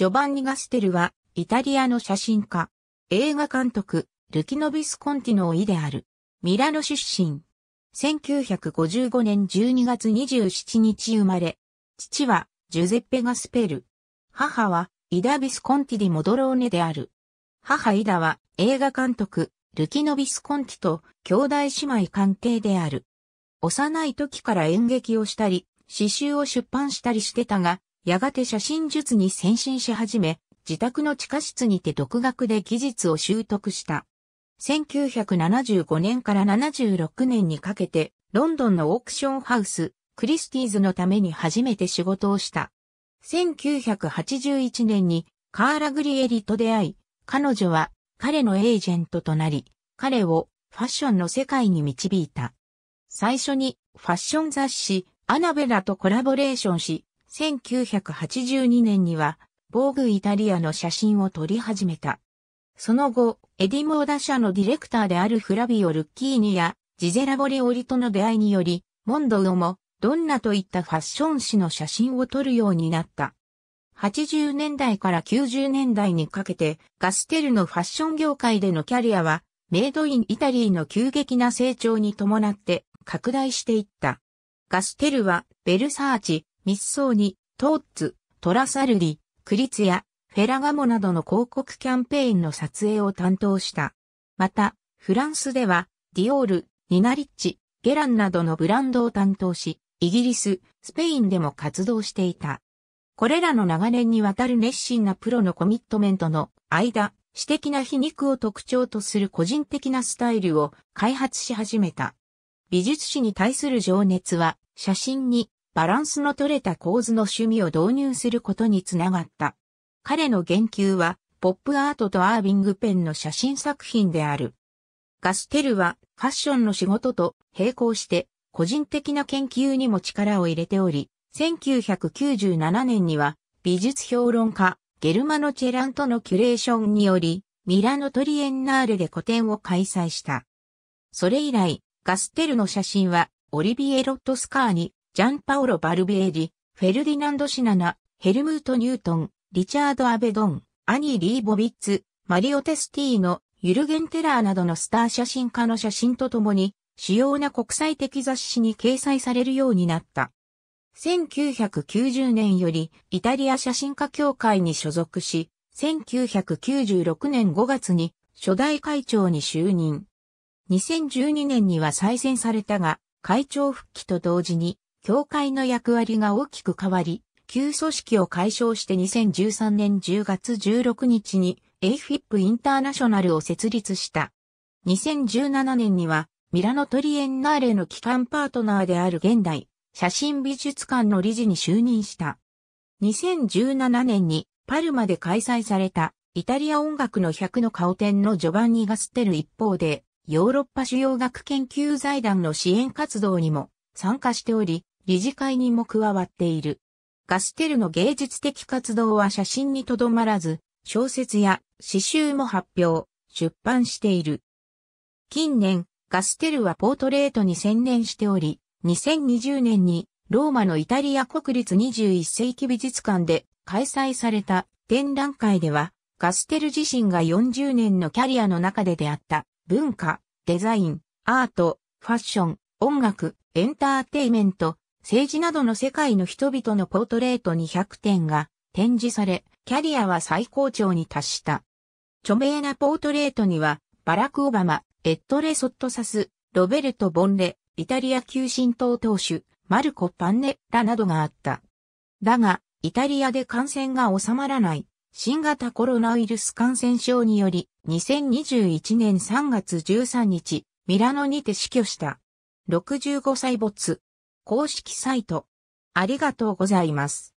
ジョバンニ・ガステルは、イタリアの写真家、映画監督、ルキノビス・コンティのいである。ミラノ出身。1955年12月27日生まれ。父は、ジュゼッペ・ガスペル。母は、イダ・ビスコンティ・ディ・モドローネである。母イダは、映画監督、ルキノビスコンティと、兄弟姉妹関係である。幼い時から演劇をしたり、詩集を出版したりしてたが、やがて写真術に先進し始め、自宅の地下室にて独学で技術を習得した。1975年から76年にかけて、ロンドンのオークションハウス、クリスティーズのために初めて仕事をした。1981年にカーラ・グリエリと出会い、彼女は彼のエージェントとなり、彼をファッションの世界に導いた。最初にファッション雑誌アナベラとコラボレーションし、1982年には、防具イタリアの写真を撮り始めた。その後、エディモーダ社のディレクターであるフラビオ・ルッキーニやジゼラ・ボリオリとの出会いにより、モンドウもドンナといったファッション誌の写真を撮るようになった。80年代から90年代にかけてガステルのファッション業界でのキャリアはメイドインイタリーの急激な成長に伴って拡大していった。ガステルはベルサーチ、密層に、トーッツ、トラサルリ、クリツヤ、フェラガモなどの広告キャンペーンの撮影を担当した。また、フランスでは、ディオール、ニナリッチ、ゲランなどのブランドを担当し、イギリス、スペインでも活動していた。これらの長年にわたる熱心なプロのコミットメントの間、私的な皮肉を特徴とする個人的なスタイルを開発し始めた。美術史に対する情熱は写真にバランスの取れた構図の趣味を導入することにつながった。彼の言及は、ポップアートとアービングペンの写真作品である。ガステルはファッションの仕事と並行して個人的な研究にも力を入れており、1997年には美術評論家ゲルマノ・チェランとのキュレーションによりミラノトリエンナーレで個展を開催した。それ以来、ガステルの写真はオリビエ・ロットスカーにジャンパオロ・バルベーリ、フェルディナンド・シナナ、ヘルムート・ニュートン、リチャード・アベドン、アニー・リーボビッツ、マリオ・テスティーノ、ユルゲン・テラーなどのスター写真家の写真とともに、主要な国際的雑誌に掲載されるようになった。1990年よりイタリア写真家協会に所属し、1996年5月に初代会長に就任。2012年には再選されたが、会長復帰と同時に教会の役割が大きく変わり、旧組織を解消して2013年10月16日に AFIP インターナショナルを設立した。2017年にはミラノトリエンナーレの機関パートナーである現代写真美術館の理事に就任した。2017年にパルマで開催されたイタリア音楽の100の顔展のジョバンニ・ガステる一方でヨーロッパ主要学研究財団の支援活動にも参加しており、理事会にも加わっている。ガステルの芸術的活動は写真にとどまらず、小説や詩集も発表、出版している。近年、ガステルはポートレートに専念しており、2020年にローマのイタリア国立21世紀美術館で開催された展覧会では、ガステル自身が40年のキャリアの中で出会った文化、デザイン、アート、ファッション、音楽、エンターテイメント、政治などの世界の人々のポートレート200点が展示され、キャリアは最高潮に達した。著名なポートレートには、バラク・オバマ、エットレ・ソットサス、ロベルト・ボンレ、イタリア急進党党首、マルコ・パンネラなどがあった。だが、イタリアで感染が収まらない、新型コロナウイルス感染症により、2021年3月13日、ミラノにて死去した。65歳没。公式サイト。ありがとうございます。